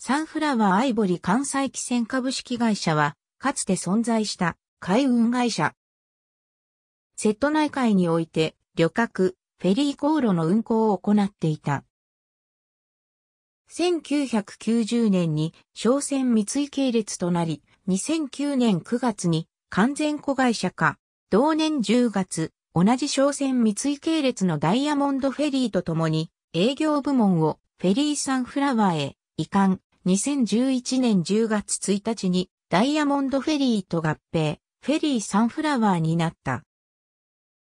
サンフラワーアイボリ関西汽船株式会社は、かつて存在した海運会社。セット内海において、旅客、フェリー航路の運航を行っていた。1990年に商船三井系列となり、2009年9月に完全子会社化。同年10月、同じ商船三井系列のダイヤモンドフェリーとともに営業部門をフェリーサンフラワーへ移管、2011年10月1日にダイヤモンドフェリーと合併、フェリーサンフラワーになった。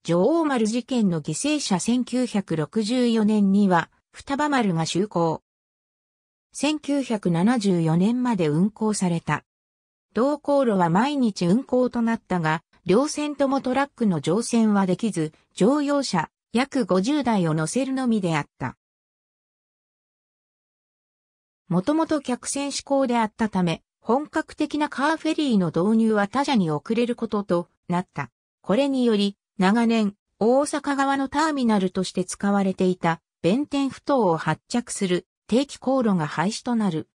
女王丸事件の犠牲者1964年には双葉丸が就航。1974年まで運行された。同航路は毎日運行となったが、両線ともトラックの乗船はできず、乗用車約50台を乗せるのみであった。もともと客船志向であったため、本格的なカーフェリーの導入は他社に遅れることとなった。これにより、長年、大阪側のターミナルとして使われていた、弁天不当を発着する定期航路が廃止となる。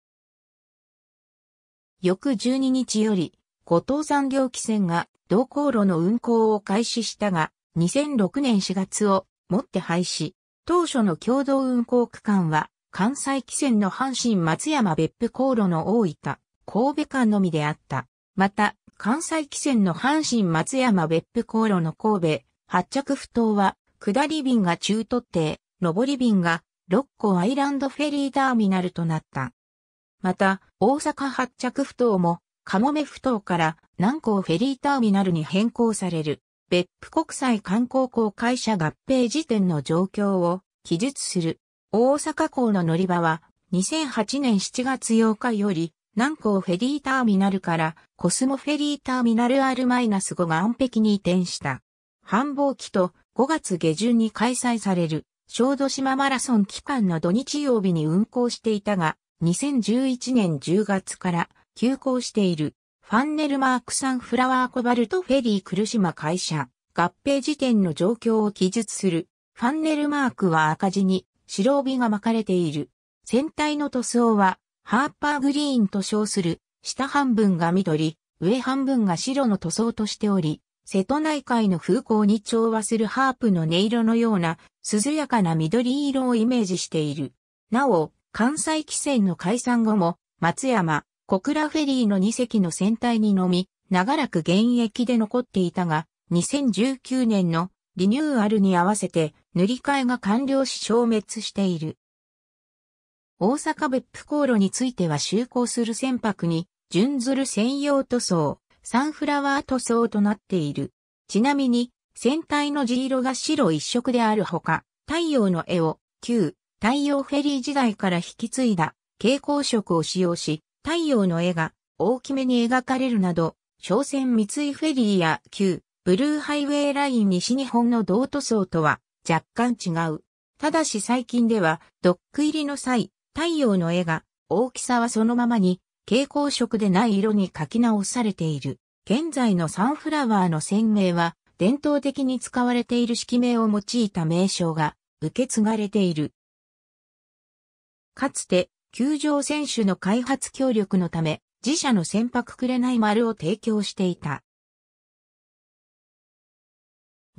翌12日より、後藤産業汽船が同航路の運行を開始したが、2006年4月をもって廃止。当初の共同運行区間は関西汽船の阪神松山別府航路の大分、神戸間のみであった。また、関西汽船の阪神松山別府航路の神戸、発着不等は、下り便が中途艇、上り便が、六甲アイランドフェリーターミナルとなった。また、大阪発着不等も、かもめ不等から南港フェリーターミナルに変更される。別府国際観光公会社合併時点の状況を記述する大阪港の乗り場は、2008年7月8日より、南港フェリーターミナルから、コスモフェリーターミナル R-5 が安壁に移転した。繁忙期と5月下旬に開催される、小豆島マラソン期間の土日曜日に運行していたが、2011年10月から休校している、ファンネルマークサンフラワーコバルトフェリー来島会社、合併時点の状況を記述する、ファンネルマークは赤字に、白帯が巻かれている。船体の塗装は、ハーパーグリーンと称する、下半分が緑、上半分が白の塗装としており、瀬戸内海の風光に調和するハープの音色のような涼やかな緑色をイメージしている。なお、関西汽船の解散後も、松山、小倉フェリーの2隻の船体にのみ、長らく現役で残っていたが、2019年のリニューアルに合わせて塗り替えが完了し消滅している。大阪別府航路については就航する船舶に、準ずる専用塗装、サンフラワー塗装となっている。ちなみに、船体の地色が白一色であるほか、太陽の絵を、旧、太陽フェリー時代から引き継いだ、蛍光色を使用し、太陽の絵が大きめに描かれるなど、商船三井フェリーや旧、ブルーハイウェイライン西日本の同塗装とは若干違う。ただし最近では、ドック入りの際、太陽の絵が、大きさはそのままに、蛍光色でない色に書き直されている。現在のサンフラワーの鮮明は、伝統的に使われている式名を用いた名称が、受け継がれている。かつて、球場選手の開発協力のため、自社の船舶くれない丸を提供していた。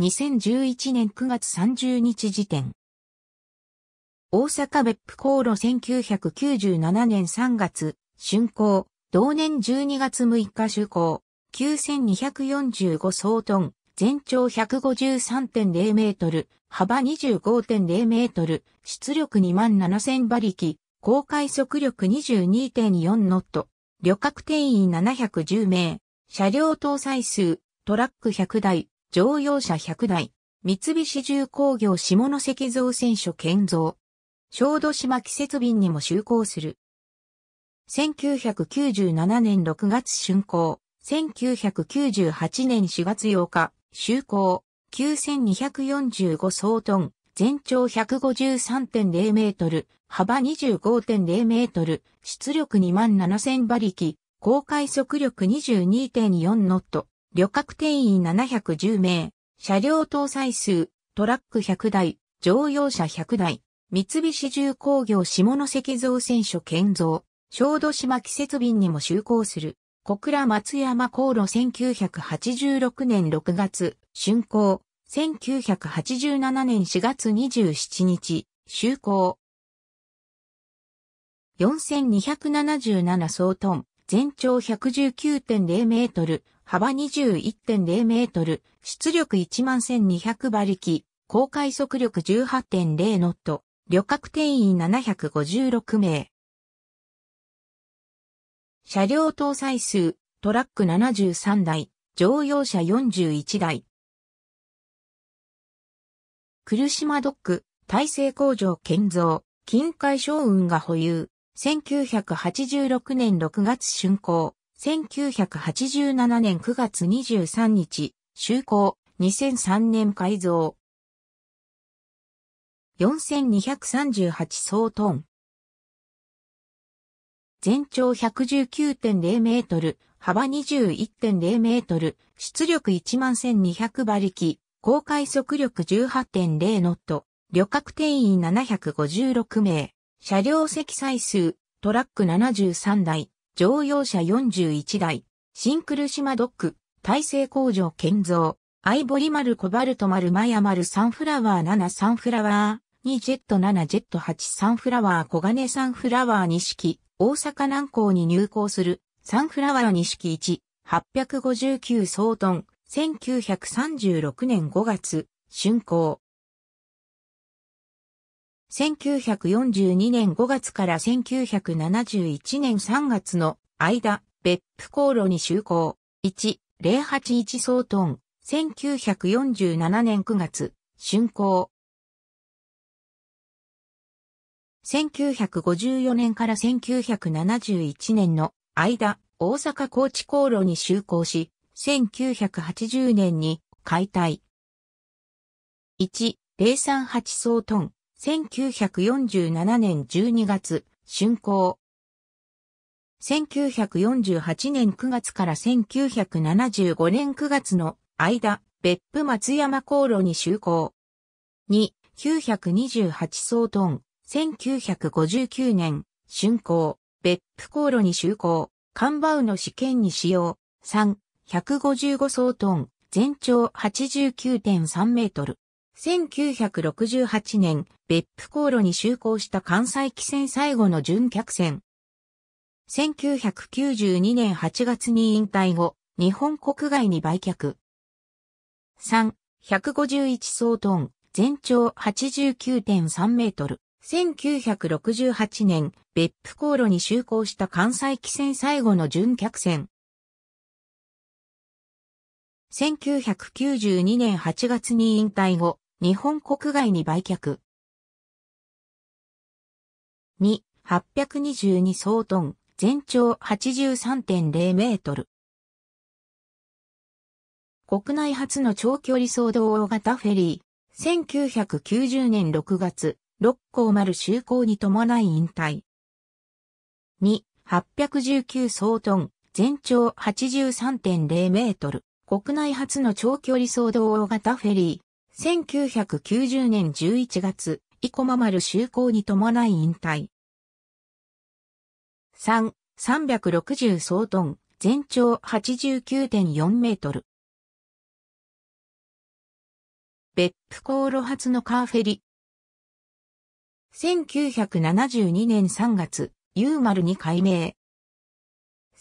2011年9月30日時点。大阪別府航路1997年3月、竣工。同年12月6日出航、9245総トン。全長153.0メートル。幅25.0メートル。出力27000馬力。高快速力22.4ノット。旅客定員710名。車両搭載数。トラック100台。乗用車100台、三菱重工業下関造船所建造。小豆島季節便にも就航する。1997年6月竣工、1998年4月8日、就航、9245総トン、全長153.0メートル、幅25.0メートル、出力2万7000馬力、高快速力22.4ノット、旅客定員710名、車両搭載数、トラック100台、乗用車100台、三菱重工業下関造船所建造、小豆島季節便にも就航する、小倉松山航路1986年6月、竣工、1987年4月27日、就航。4277総トン、全長119.0メートル、幅21.0メートル、出力11,200馬力、高快速力18.0ノット、旅客定員756名。車両搭載数、トラック73台、乗用車41台。来島ドック、大成工場建造、近海商運が保有。1986年6月竣工、1987年9月23日、就航、2003年改造。4238総トン。全長119.0メートル、幅21.0メートル、出力11200馬力、航海速力18.0ノット、旅客定員756名。車両積載数、トラック73台、乗用車41台、シンクル島ドック、体制工場建造、アイボリマルコバルトマルマヤルサンフラワー7サンフラワー2ジェット7ジェット8サンフラワー小金サンフラワー錦、大阪南港に入港するサンフラワー錦1、859総トン、1936年5月、竣工。1942年5月から1971年3月の間、別府航路に就航。1、081総トン、1947年9月、竣工。1954年から1971年の間、大阪高知航路に就航し、1980年に解体。1、038総トン、1947年12月、竣工。1948年9月から1975年9月の間、別府松山航路に就航。2、928総トン、1959年、竣工、別府航路に就航、カンバウの試験に使用。3、155総トン、全長89.3メートル。1968年、別府航路に就航した関西汽船最後の準客船。1992年8月に引退後、日本国外に売却。3、151総トン、全長89.3メートル。1968年、別府航路に就航した関西汽船最後の準客船。1992年8月に引退後、日本国外に売却。2、822総トン、全長83.0メートル。国内初の長距離総動大型フェリー、1990年6月、六甲丸就航に伴い引退。2、819総トン、全長83.0メートル。国内初の長距離総動大型フェリー。1990年11月、生駒丸就航に伴い引退。3、360総トン、全長89.4メートル。別府航路発のカーフェリ。1972年3月、ユーマルに改名。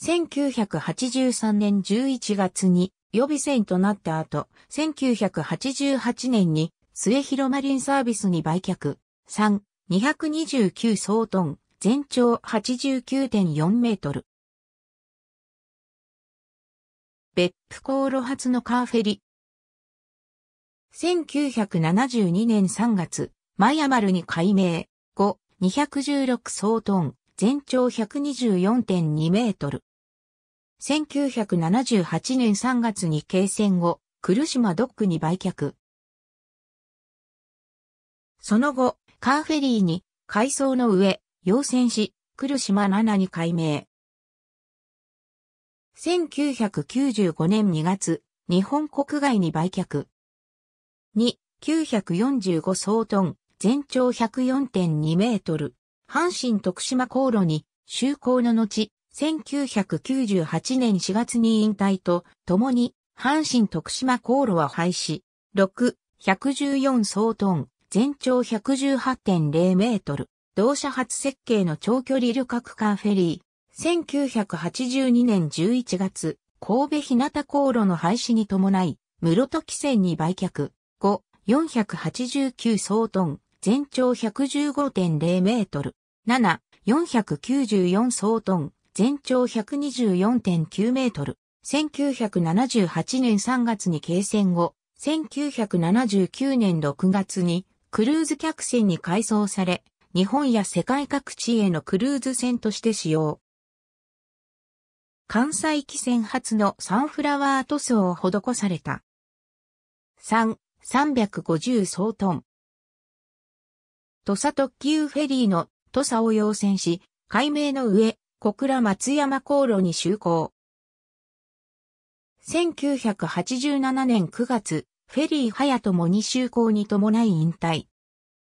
1983年11月に予備船となった後、1988年に末広マリンサービスに売却。3、229総トン、全長89.4メートル。別府航路発のカーフェリ。1972年3月、マヤマルに改名。5、216総トン、全長124.2メートル。1978年3月に継戦後、来島ドックに売却。その後、カーフェリーに改装の上、要線し、来島7に改名。1995年2月、日本国外に売却。2、945総トン、全長104.2メートル、阪神徳島航路に、就航の後、1998年4月に引退と、共に、阪神徳島航路は廃止。6、114総トン、全長118.0メートル。同社初設計の長距離旅客間フェリー。1982年11月、神戸日向航路の廃止に伴い、室戸汽船に売却。5、489総トン、全長115.0メートル。7、494総トン、全長124.9メートル。1978年3月に継戦後、1979年6月にクルーズ客船に改装され、日本や世界各地へのクルーズ船として使用。関西汽船発のサンフラワー塗装を施された。3、350総トン。土佐特急フェリーの土佐を要請し、解明の上、小倉松山航路に就航。1987年9月、フェリー早ともに就航に伴い引退。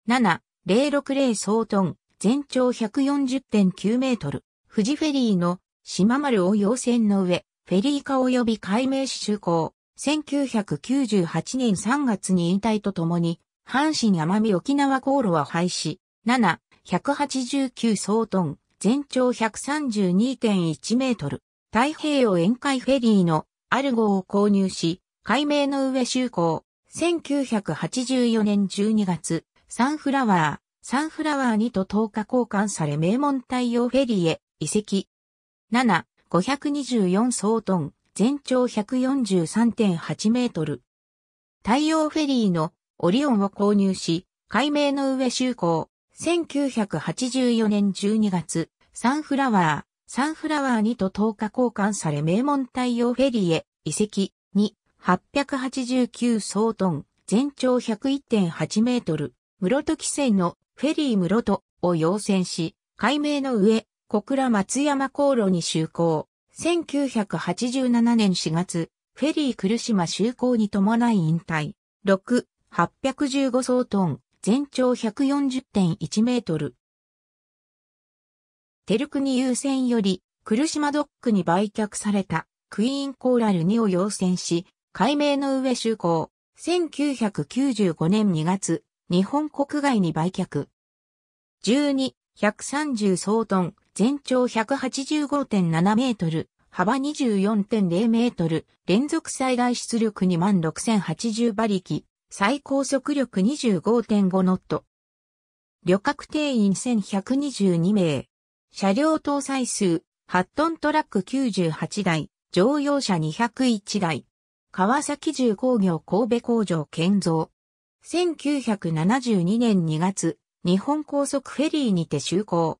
7-060総トン、全長140.9メートル、富士フェリーの島丸を要線の上、フェリー化及び海名士就航。1998年3月に引退とともに、阪神奄美沖縄航路は廃止。7、189総トン、全長132.1メートル、太平洋沿海フェリーのアルゴを購入し、海名の上就航。1984年12月、サンフラワー、サンフラワー2と10日交換され名門太陽フェリーへ移籍。7、524総トン、全長143.8メートル。太陽フェリーのオリオンを購入し、海名の上就航。1984年12月、サンフラワー、サンフラワー2と10日交換され名門太陽フェリーへ移籍2、889総トン、全長101.8メートル、室戸汽船のフェリー室戸を要請し、改名の上、小倉松山航路に就航。1987年4月、フェリー来島就航に伴い引退。6、815総トン、全長140.1メートル。テルクニ優先より、クルシマドックに売却された、クイーンコーラル2を要請し、改名の上就航、1995年2月、日本国外に売却。12、130総トン、全長185.7メートル、幅24.0メートル、連続最大出力2万6080馬力、最高速力25.5ノット。旅客定員1122名。車両搭載数、8トントラック98台、乗用車201台。川崎重工業神戸工場建造。1972年2月、日本高速フェリーにて就航。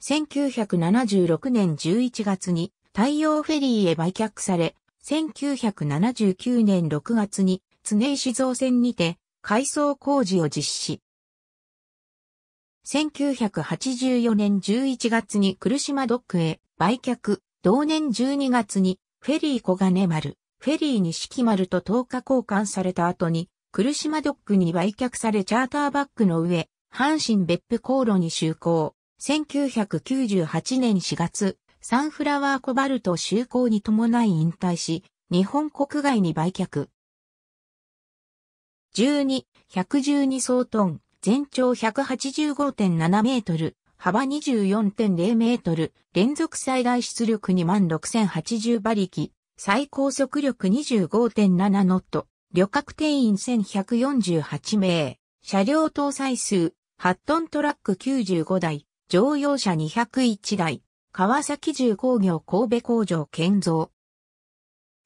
1976年11月に太陽フェリーへ売却され、1979年6月に常石造船にて改装工事を実施。1984年11月に来島ドックへ売却、同年12月にフェリー小金丸、フェリー木丸と10日交換された後に、来島ドックに売却されチャーターバックの上、阪神別府航路に就航。1998年4月、サンフラワーコバルト就航に伴い引退し、日本国外に売却。12、112総トン、全長185.7メートル、幅24.0メートル、連続最大出力26080馬力、最高速力25.7ノット、旅客定員1148名、車両搭載数、8トントラック95台、乗用車201台、川崎重工業神戸工場建造。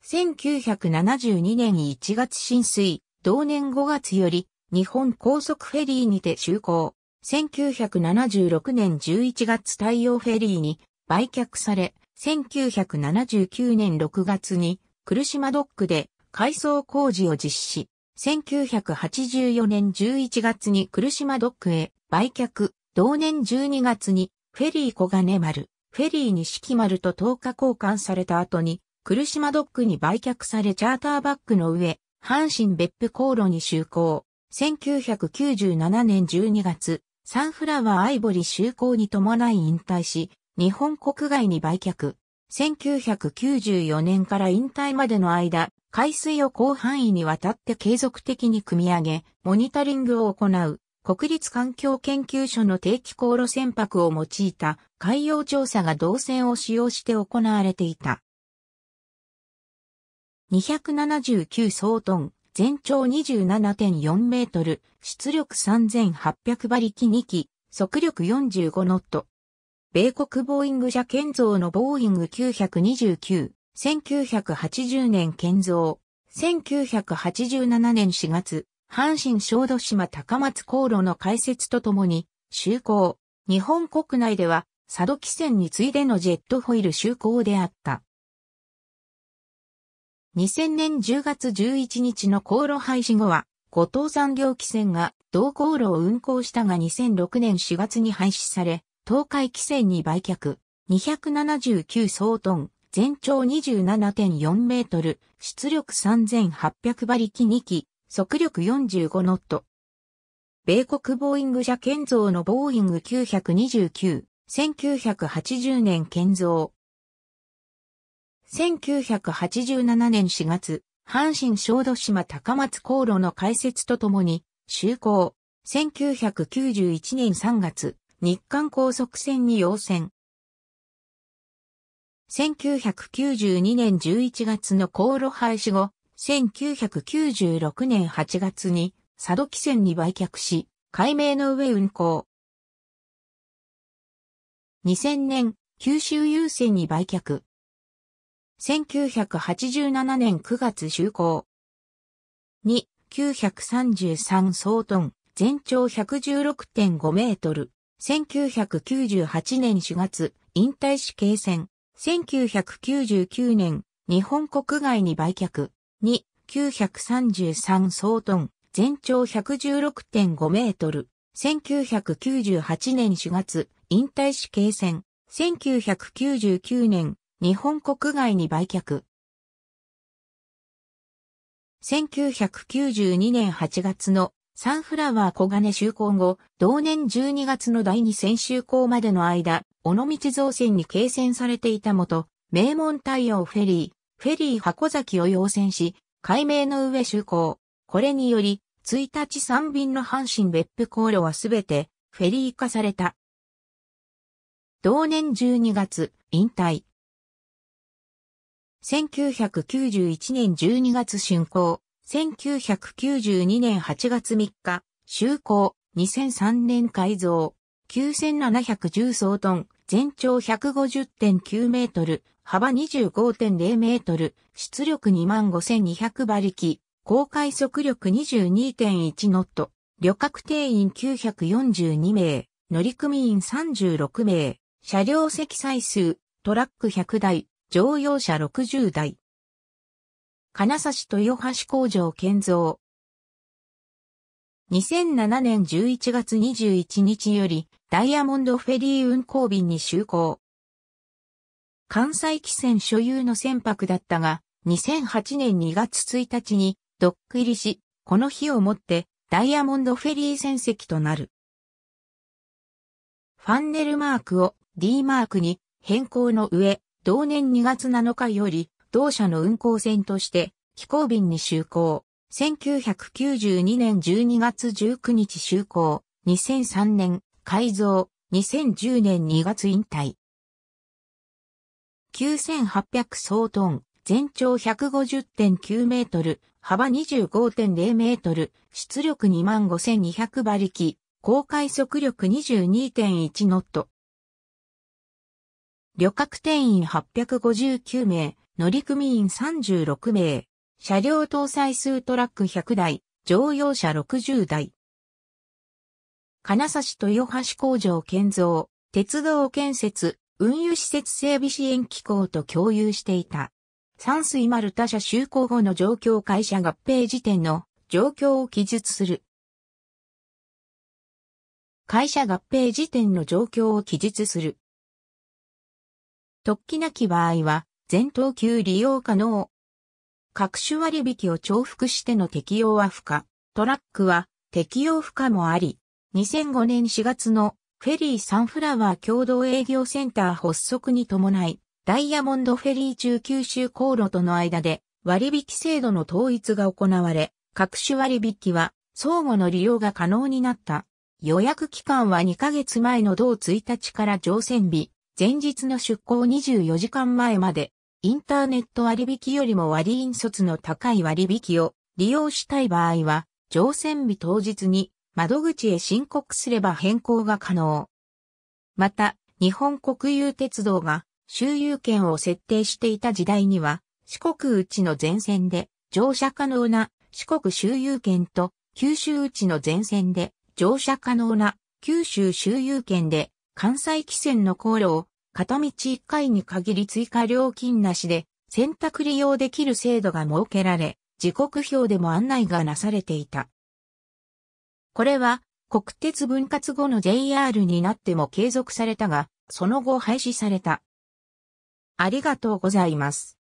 1972年1月浸水、同年5月より日本高速フェリーにて就航。1976年11月太陽フェリーに売却され、1979年6月に来島ドックで改装工事を実施。1984年11月に来島ドックへ売却。同年12月にフェリー小金丸、フェリー木丸と10日交換された後に来島ドックに売却されチャーターバックの上、阪神別府航路に就航。1997年12月、サンフラワーアイボリ就航に伴い引退し、日本国外に売却。1994年から引退までの間、海水を広範囲にわたって継続的に組み上げ、モニタリングを行う、国立環境研究所の定期航路船舶を用いた海洋調査が動線を使用して行われていた。279総トン、全長27.4メートル、出力3800馬力2機、速力45ノット。米国ボーイング社建造のボーイング929、1980年建造、1987年4月、阪神小豆島高松航路の開設とともに、就航。日本国内では、佐渡汽船に次いでのジェットホイール就航であった。2000年10月11日の航路廃止後は、五島産業汽船が同航路を運航したが2006年4月に廃止され、東海汽船に売却、279総トン、全長27.4メートル、出力3800馬力2機、速力45ノット。米国ボーイング社建造のボーイング929、1980年建造、1987年4月、阪神小豆島高松航路の開設とともに、就航。1991年3月、日韓高速船に要船。1992年11月の航路廃止後、1996年8月に佐渡汽船に売却し、改名の上運航。2000年、九州郵船に売却。1987年9月就航。2、933総トン、全長116.5メートル。1998年4月、引退し継戦。1999年、日本国外に売却。2、933総トン、全長116.5メートル。1998年4月、引退し継戦。1999年、日本国外に売却。1992年8月のサンフラワー小金就航後、同年12月の第2戦就航までの間、尾道造船に掲船されていたもと、名門太陽フェリー、フェリー箱崎を要船し、改名の上就航。これにより、1日3便の阪神別府航路はすべてフェリー化された。同年12月、引退。1991年12月竣工、1992年8月3日、就工、2003年改造、9710総トン、全長150.9メートル、幅25.0メートル、出力25,200馬力、高快速力22.1ノット、旅客定員942名、乗組員36名、車両積載数、トラック100台、乗用車60台。金指豊橋工場建造。2007年11月21日よりダイヤモンドフェリー運航便に就航。関西汽船所有の船舶だったが、2008年2月1日にドック入りし、この日をもってダイヤモンドフェリー船籍となる。ファンネルマークを D マークに変更の上、同年2月7日より、同社の運航船として、飛行便に就航。1992年12月19日就航。2003年、改造。2010年2月引退。9800総トン、全長150.9メートル、幅25.0メートル、出力25200馬力、高快速力22.1ノット、旅客定員859名、乗組員36名、車両搭載数トラック100台、乗用車60台。金指豊橋工場建造、鉄道建設、運輸施設整備支援機構と共有していた。山水丸他社就航後の状況会社合併時点の状況を記述する。会社合併時点の状況を記述する。突起なき場合は、全等級利用可能。各種割引を重複しての適用は不可。トラックは適用不可もあり、2005年4月のフェリーサンフラワー共同営業センター発足に伴い、ダイヤモンドフェリー中九州航路との間で割引制度の統一が行われ、各種割引は相互の利用が可能になった。予約期間は2ヶ月前の同1日から乗船日、前日の出港24時間前まで、インターネット割引よりも割引率の高い割引を利用したい場合は、乗船日当日に窓口へ申告すれば変更が可能。また、日本国有鉄道が周遊券を設定していた時代には、四国内の全線で乗車可能な四国周遊券と九州内の全線で乗車可能な九州周遊券で関西汽船の航路を片道1回に限り追加料金なしで選択利用できる制度が設けられ、時刻表でも案内がなされていた。これは国鉄分割後の JR になっても継続されたが、その後廃止された。ありがとうございます。